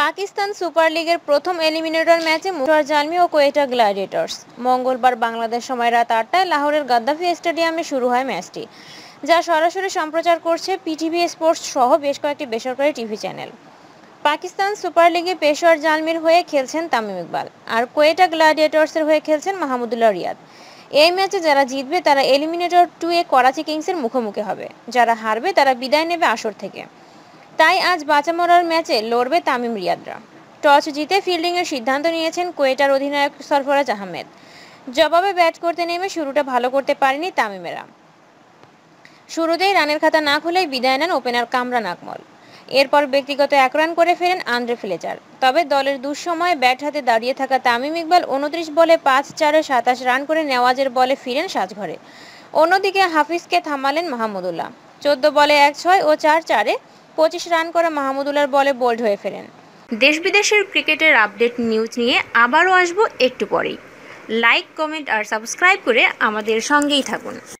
Pakistan super লিগের প্রথম eliminator ম্যাচে মুরার জালমি ও কোয়েটা গ্লাডিয়েটর্স মঙ্গলবার বাংলাদেশ সময় রাত আটটায় লাহোরের গাদ্দাফি স্টেডিয়ামে শুরু হয় ম্যাচটি যা সরাসরি সম্প্রচার করছে পিটিভি স্পোর্টস সহ বেশ কয়েকটি বেসরকারি টিভি চ্যানেল পাকিস্তান সুপার লিগে পেশোয়ার জালমির হয়ে খেলছেন তামিম ইকবাল আর কোয়েটা গ্লাডিয়েটর্সের হয়ে খেলছেন মাহমুদুল্লাহ রিয়াদ এই ম্যাচে যারা জিতবে তারা এলিমিনেটর টু এ করাচি কিংসের মুখোমুখি হবে যারা হারবে তারা বিদায় নেবে আসর থেকে তাই আজ বাঁচা মরার ম্যাচে লড়বে তামিম রিয়াদরা টস জিতে ফিল্ডিংয়ের সিদ্ধান্ত নিয়েছেন কোয়েটার অধিনায়ক সরফরাজ আহমেদ জবাবে ব্যাট করতে নেমে শুরুটা ভালো করতে পারেনি তামিমেরা শুরুতেই রানের খাতা না খুলেই বিদায় নেন ওপেনার কামরান আকমল এরপর ব্যক্তিগত এক রান করে ফেরেন আন্দ্রে ফিলেচার তবে দলের দুঃসময়ে ব্যাট হাতে দাঁড়িয়ে থাকা তামিম ইকবাল উনত্রিশ বলে পাঁচ চারে সাতাশ রান করে নেওয়াজের বলে ফিরেন সাজঘরে অন্যদিকে হাফিজকে থামালেন মাহমুদুল্লাহ চোদ্দ বলে এক ছয় ও চার চারে পঁচিশ রান করে মাহমুদুল্লার বলে বোল্ড হয়ে ফেরেন দেশ বিদেশের ক্রিকেটের আপডেট নিউজ নিয়ে আবারও আসবো একটু পরেই লাইক কমেন্ট আর সাবস্ক্রাইব করে আমাদের সঙ্গেই থাকুন